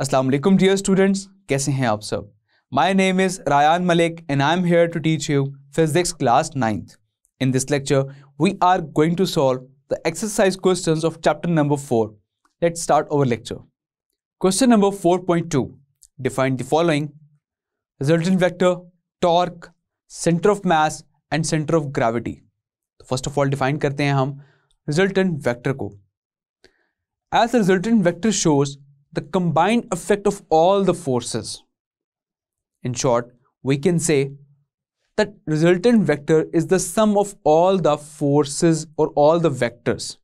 Aslam dear students कैसे हैं आप सब my name is Rayan Malik and I am here to teach you physics class ninth in this lecture we are going to solve the exercise question of chapter number four let start over lecture question number four point two define the following resultant vector torque centre of mass and centre of gravity तो first of all define करते हैं हम resultant vector को as the resultant vector shows the combined effect of all the forces. In short, we can say that resultant vector is the sum of all the forces or all the vectors.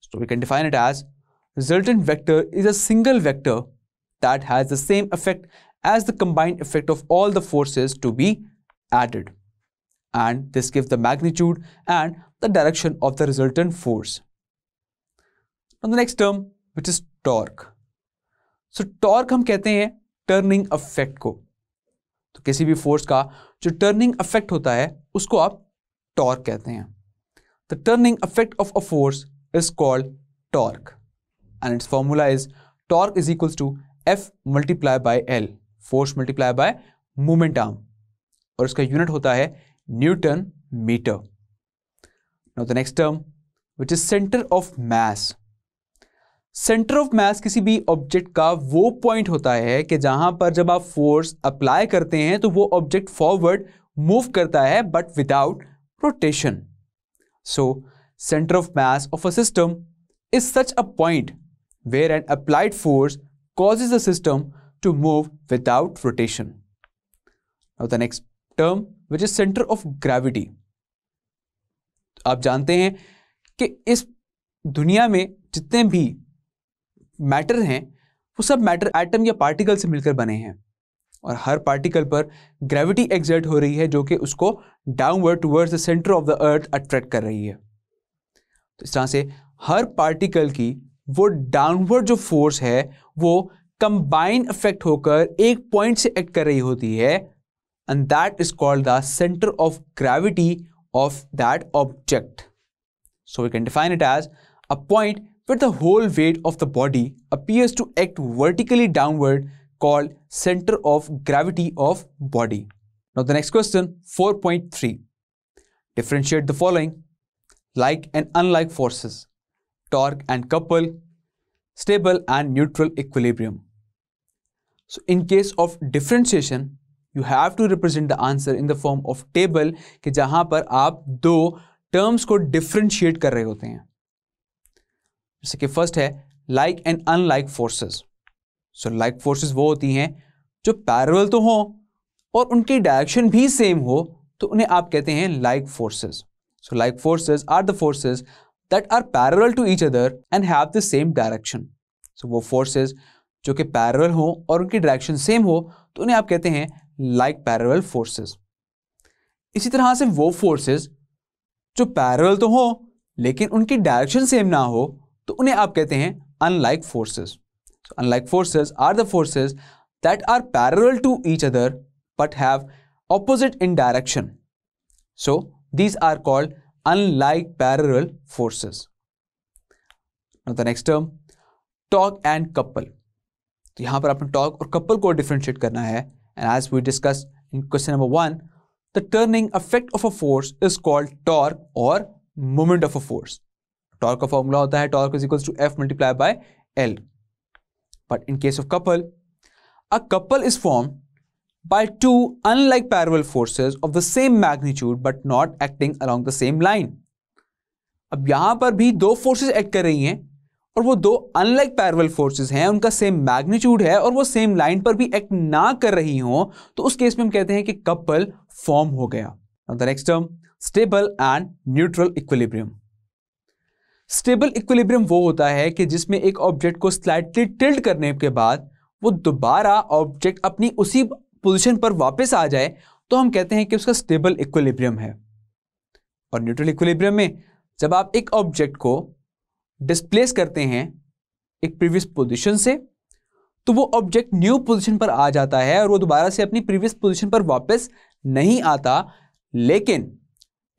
So we can define it as resultant vector is a single vector that has the same effect as the combined effect of all the forces to be added. And this gives the magnitude and the direction of the resultant force. Now the next term, which is torque so torque हम कहते हैं turning affect को तो किसी भी force का जो turning affect होता है उसको आप टॉर्क कहते हैं the turning effect of a force is called torque and its formula is torque is equals to F multiply by L force multiply by moment arm और इसका यूनिट होता है newton metre now the next term which is centre of mass centre of mass किसी भी object का वो point होता है कि जहां पर जब आप फोर्स अप्लाई करते हैं तो वो ऑब्जेक्ट फॉरवर्ड मूव करता है but without rotation so centre of mass of a system is such a point where an applied force causes the system to move without rotation Now the next term which is center of आप जानते हैं कि इस दुनिया में जितने भी matter हैं वो सब मैटर एटम या पार्टिकल से मिलकर बने हैं और हर पार्टिकल पर ग्रेविटी एग्जर्ट हो रही है जो कि उसको downward towards the centre of the earth attract कर रही है तो इस तरह से हर पार्टिकल की वो डाउनवर्ड जो फोर्स है वो कंबाइन इफेक्ट होकर एक पॉइंट से एक्ट कर रही होती है and that is called the centre of gravity of that object so we can define it as a point where the whole weight of the body appears to act vertically downward called center of gravity of body. Now the next question 4.3. Differentiate the following like and unlike forces, torque and couple, stable and neutral equilibrium. So in case of differentiation, you have to represent the answer in the form of table कि जहाँ par aap do terms ko differentiate कर रहे होते जैसे कि first है like and unlike forces so like forces वो होती हैं जो पैरल तो हों और उनकी डायरेक्शन भी सेम हो तो उन्हें आप कहते हैं like forces so like forces are the forces that are parallel to each other and have the same direction so वो फोर्सेज जो कि पैरल हो और उनकी डायरेक्शन सेम हो तो उन्हें आप कहते हैं लाइक पैरल फोर्सेस इसी तरह से वो फोर्सेज जो पैरल तो हों लेकिन उनकी डायरेक्शन सेम ना हो तो उन्हें आप कहते हैं unlike forces unlike forces are the forces that are parallel to each other but have opposite in direction so these are called unlike parallel forces the next term torque and couple तो यहां पर आपने talk और couple को differentiate करना है and as we discuss in question number one the turning effect of a force is called torque और movement of a force torque का फॉर्मूला होता है torque is equal to F multiply by L but in case of couple a couple is form by two unlike parallel forces of the same magnitude but not acting along the same line अब यहां पर भी दो forces act कर रही हैं और वो दो अनलाइक पैरल फोर्सेज हैं उनका सेम मैग्नीट्यूड है और वो सेम लाइन पर भी एक्ट ना कर रही हो तो उस केस में हम कहते हैं कि कपल फॉर्म हो गया next term stable and neutral equilibrium stable equilibrium वो होता है कि जिसमें एक ऑब्जेक्ट को स्लाइटली टिल्ट करने के बाद वो दोबारा ऑब्जेक्ट अपनी उसी पोजीशन पर वापस आ जाए तो हम कहते हैं कि उसका स्टेबल इक्विलिब्रियम है और न्यूट्रल इक्विलिब्रियम में जब आप एक ऑब्जेक्ट को डिस्प्लेस करते हैं एक प्रीवियस पोजीशन से तो वो ऑब्जेक्ट न्यू पोजीशन पर आ जाता है और वो दोबारा से अपनी प्रीवियस पोजीशन पर वापस नहीं आता लेकिन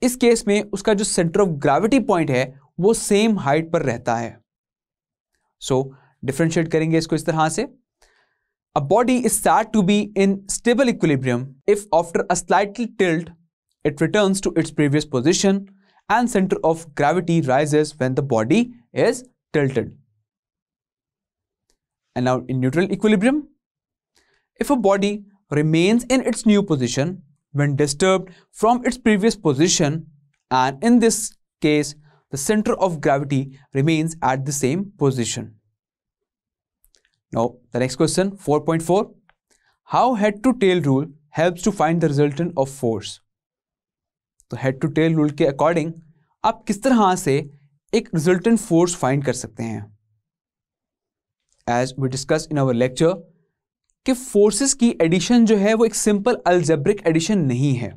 इस केस में उसका जो सेंटर ऑफ ग्रेविटी पॉइंट है वो सेम हाइट पर रहता है so, डिफ्रेंशिएट करेंगे इसको इस तरह से a body is said to be in stable equilibrium if after a slightly tilt, it returns to its previous position and center of gravity rises when the body is tilted. And now in neutral equilibrium, if a body remains in its new position when disturbed from its previous position and in this case the center of gravity remains at the same position. Now, the next question 4.4. How head to tail rule helps to find the resultant of force? तो head to tail rule के according आप किस तरह से एक resultant force find कर सकते हैं as we discuss in our lecture कि फोर्सेस की एडिशन जो है वो एक सिंपल अल्जेब्रिक एडिशन नहीं है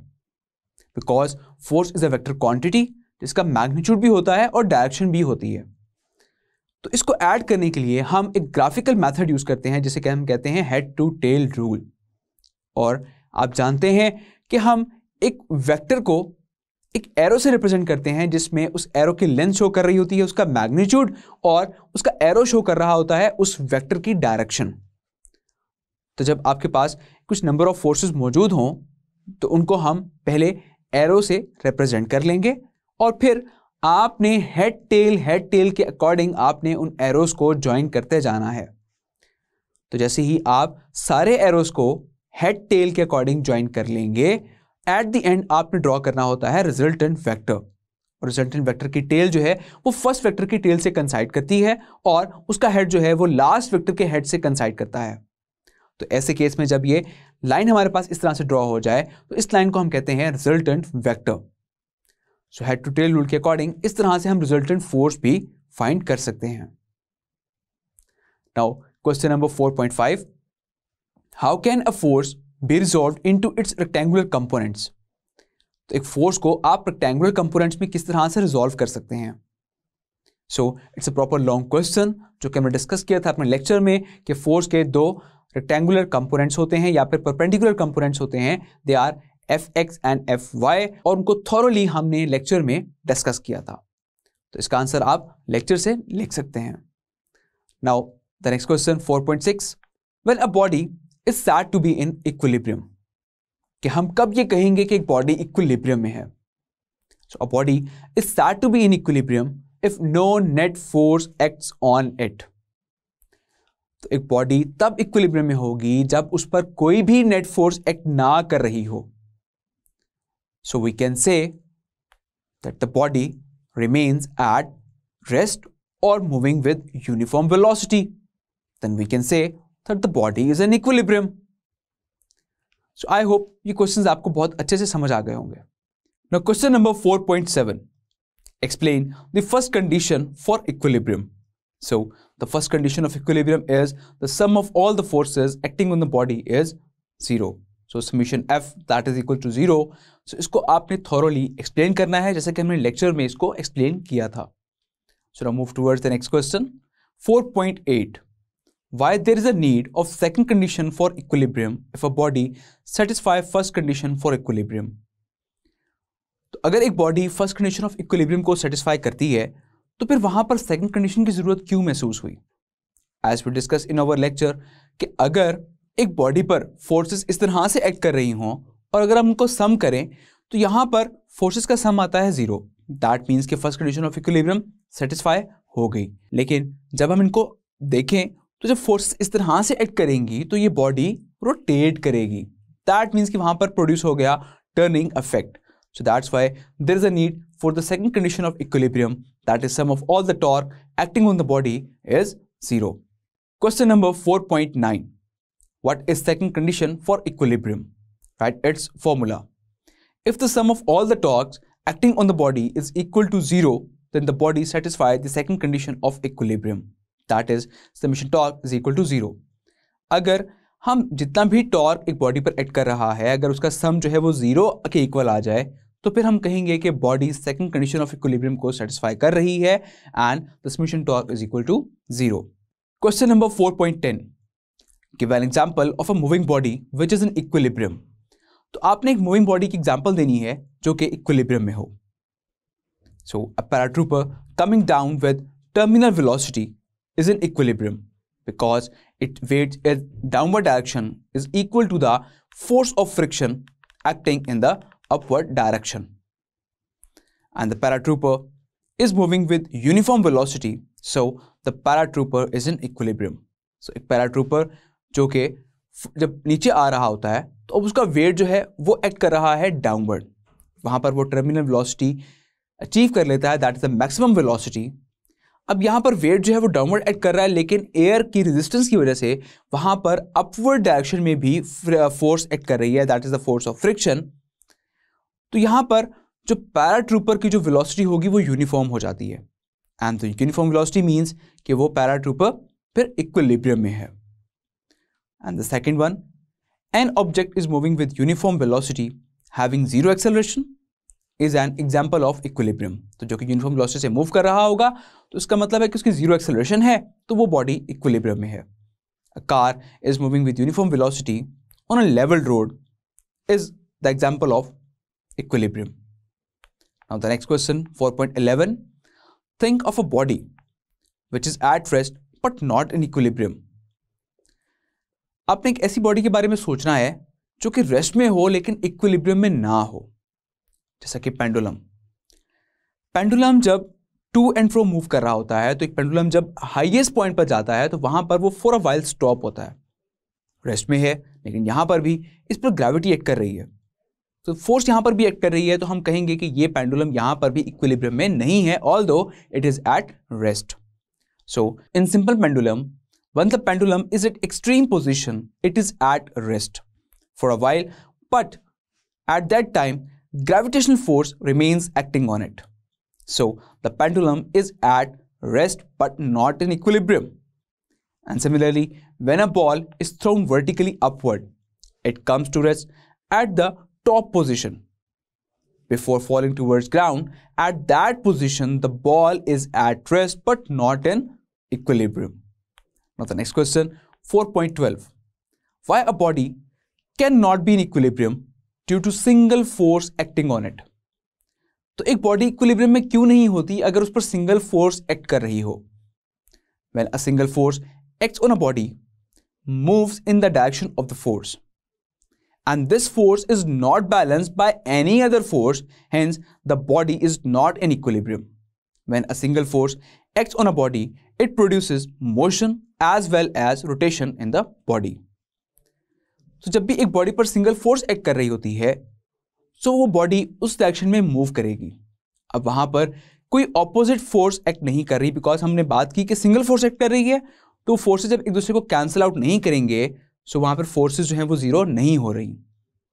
because force is a vector quantity जिसका तो मैग्नीट्यूड भी होता है और डायरेक्शन भी होती है तो इसको ऐड करने के लिए हम एक ग्राफिकल मेथड यूज़ करते हैं जिसे हम कहते हैं हेड टू टेल रूल और आप जानते हैं कि हम एक वेक्टर को एक एरो से रिप्रेजेंट करते हैं जिसमें उस एरो की लेंथ शो कर रही होती है उसका मैग्नीट्यूड और उसका एरो शो कर रहा होता है उस वेक्टर की डायरेक्शन तो जब आपके पास कुछ नंबर ऑफ फोर्सेस मौजूद हों तो उनको हम पहले एरो से रिप्रेजेंट कर लेंगे और फिर आपने हेड टेल हेड टेल के अकॉर्डिंग आपने उन एरोस को ज्वाइन करते जाना है तो जैसे ही आप सारे एरोस को हेड टेल के अकॉर्डिंग ज्वाइन कर लेंगे एट द एंड आपने ड्रॉ करना होता है रिजल्टेंट वेक्टर और रिजल्टेंट वेक्टर की टेल जो है वो फर्स्ट वेक्टर की टेल से कंसाइड करती है और उसका हेड जो है वो लास्ट वेक्टर के हेड से कंसाइड करता है तो ऐसे केस में जब ये लाइन हमारे पास इस तरह से ड्रॉ हो जाए तो इस लाइन को हम कहते हैं resultant vector so head to tail rule के अकॉर्डिंग इस तरह से हम रिजल्टेंट फोर्स भी फाइंड कर सकते हैं now question number 4.5 how can a force be resolve into its rectangular components तो एक फोर्स को आप रेक्टेंगुलर कंपोनेंट्स में किस तरह से रिजॉल्व कर सकते हैं so it's a proper long question जो कि हमने डिस्कस किया था अपने लेक्चर में कि फोर्स के दो रेक्टेंगुलर कंपोनेंट्स होते हैं या फिर परपेंडिकुलर कंपोनेंट्स होते हैं they are F X and F Y और उनको थॉरली हमने लेक्चर में डिस्कस किया था तो इसका आंसर आप लेक्चर से लिख सकते हैं now the next question 4.6 well a body is said to be in equilibrium कि हम कब ये कहेंगे कि एक बॉडी इक्विलिब्रियम में है so a body is said to be in equilibrium if no net force acts on it तो एक बॉडी तब इक्विलिब्रियम में होगी जब उस पर कोई भी नेट फोर्स एक्ट ना कर रही हो So we can say that the body remains at rest or moving with uniform velocity. Then we can say that the body is in equilibrium. So I hope you questions आपको बहुत अच्छे से समझ आ गए होंगे Now question number 4.7 explain the first condition for equilibrium. So the first condition of equilibrium is the sum of all the forces acting on the body is zero. So summation F that is equal to zero so so, इसको आपने thoroughly explain करना है जैसे कि हमने lecture में इसको explain किया था so move towards the next question 4.8 why there is a need of second condition for equilibrium if a body satisfy first condition for equilibrium तो अगर एक बॉडी फर्स्ट कंडीशन ऑफ इक्विलिब्रियम को सेटिस्फाई करती है तो फिर वहां पर सेकंड कंडीशन की जरूरत क्यों महसूस हुई as we discuss in our lecture कि अगर एक बॉडी पर फोर्सेस इस तरह से एक्ट कर रही हों और अगर हम उनको सम करें तो यहां पर फोर्सेस का सम आता है जीरो दैट मीन्स के first condition of equilibrium satisfy हो गई लेकिन जब हम इनको देखें तो जब फोर्स इस तरह से एक्ट करेंगी तो ये बॉडी रोटेट करेगी दैट मीन्स कि वहां पर प्रोड्यूस हो गया turning effect so that's why there is a need for the second condition of equilibrium that is sum of all the torque acting on the body is zero question number four point nine what is second condition for equilibrium right? Its formula. If the sum of all the torques acting on the body is equal to zero, then the body satisfies the second condition of equilibrium. That is, summation torque is equal to zero. अगर हम जितना भी torque एक body पर act कर रहा है अगर उसका सम जो है वो जीरो के इक्वल आ जाए तो फिर हम कहेंगे कि body second condition of equilibrium को सेटिस्फाई कर रही है and dismission torque is equal to zero question number 4.10 give an example of a moving body which is in equilibrium तो आपने एक मूविंग बॉडी की एग्जाम्पल देनी है जो कि इक्विलिब्रियम में हो so a paratrooper coming down with terminal velocity is in equilibrium because it weight is downward direction is equal to the force of friction acting in the upward direction and the paratrooper is moving with uniform velocity so the paratrooper is in equilibrium so एक paratrooper जो कि जब नीचे आ रहा होता है तो अब उसका वेट जो है वो एक्ट कर रहा है डाउनवर्ड वहाँ पर वो टर्मिनल वेलोसिटी अचीव कर लेता है that is the maximum velocity अब यहाँ पर वेट जो है वो डाउनवर्ड एक्ट कर रहा है लेकिन एयर की रेजिस्टेंस की वजह से वहां पर अपवर्ड डायरेक्शन में भी फोर्स एक्ट uh, कर रही है that is the force of friction तो यहाँ पर जो पैराट्रूपर की जो वेलोसिटी होगी वो यूनिफॉर्म हो जाती है and the uniform velocity means कि वो पैराट्रूपर फिर इक्विलिब्रियम में है And the second one, an object is moving with uniform velocity having zero acceleration is an example of equilibrium तो जो कि यूनिफॉर्म वेलोसिटी से मूव कर रहा होगा तो इसका मतलब है कि उसकी जीरो एक्सेलरेशन है तो वो बॉडी इक्विलिब्रियम में है car is moving with uniform velocity on a level road is the example of equilibrium now the next question 4.11 think of a body which is at rest but not in equilibrium आपने एक ऐसी body के बारे में सोचना है जो कि रेस्ट में हो लेकिन इक्विलिब्रियम में ना हो जैसा कि पेंडुलम पेंडुलम जब टू एंड फ्रो मूव कर रहा होता है तो एक पेंडुलम जब हाईएस्ट पॉइंट पर जाता है तो वहां पर वो फॉर अ वाइल स्टॉप होता है रेस्ट में है लेकिन यहां पर भी इस पर ग्रेविटी एक्ट कर रही है तो फोर्स यहां पर भी एक्ट कर रही है तो हम कहेंगे कि ये पेंडुलम यहां पर भी इक्विलिब्रियम में नहीं है although it is at rest so in simple pendulum When the pendulum is at extreme position, it is at rest for a while, but at that time, gravitational force remains acting on it. So the pendulum is at rest but not in equilibrium. And similarly, when a ball is thrown vertically upward, it comes to rest at the top position. Before falling towards ground, at that position, the ball is at rest but not in equilibrium. Now the next question, 4.12. Why a body cannot be in equilibrium due to single force acting on it? तो एक body equilibrium, में क्यों नहीं होती अगर उस पर single force act कर रही हो well a single force acts on a body moves in the direction of the force. And this force is not balanced by any other force, hence the body is not in equilibrium. When a single force acts on a body, it produces motion as well as rotation in the body. तो so, जब भी एक body पर single force act कर रही होती है so so वो बॉडी उस डायरेक्शन में मूव करेगी अब वहां पर कोई ऑपोजिट फोर्स एक्ट नहीं कर रही बिकॉज हमने बात की कि सिंगल फोर्स एक्ट कर रही है तो फोर्सेज जब एक दूसरे को कैंसिल आउट नहीं करेंगे सो वहां पर फोर्सेज जो हैं वो जीरो नहीं हो रही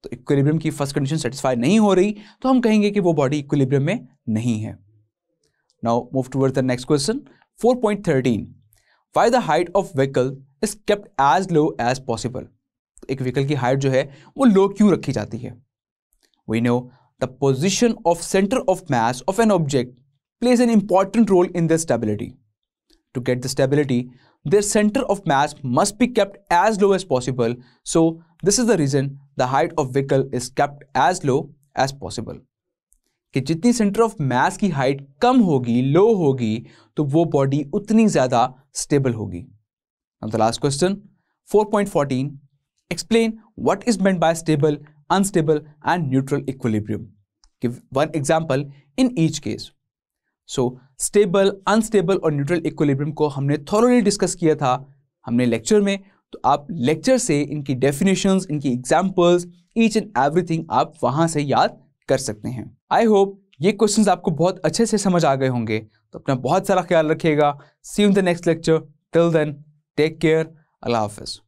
तो इक्विलिब्रियम की फर्स्ट कंडीशन सेटिस्फाई नहीं हो रही तो हम कहेंगे कि वो बॉडी इक्विलिब्रियम में नहीं है now move toward the next question 4.13 why the height of vehicle is kept as low as possible एक व्हीकल की हाइट जो है वो लो क्यों रखी जाती है we know the position of centre of mass of an object plays an important role in their stability. To get the stability, their center of mass must be kept as low as possible. So this is the reason the height of vehicle is kept as low as possible. कि जितनी centre of मास की height कम होगी लो होगी तो वो body उतनी ज्यादा stable होगी the last question 4.14 explain what is meant by stable unstable and neutral equilibrium give one example in each case so stable unstable और न्यूट्रल इक्विलिब्रियम को हमने थॉरली डिस्कस किया था हमने लेक्चर में तो आप लेक्चर से इनकी डेफिनेशन इनकी एग्जाम्पल्स ईच एंड एवरीथिंग आप वहां से याद कर सकते हैं आई होप ये क्वेश्चंस आपको बहुत अच्छे से समझ आ गए होंगे तो अपना बहुत सारा ख्याल रखिएगा see in the next lecture till then take care अल्लाह हाफिज़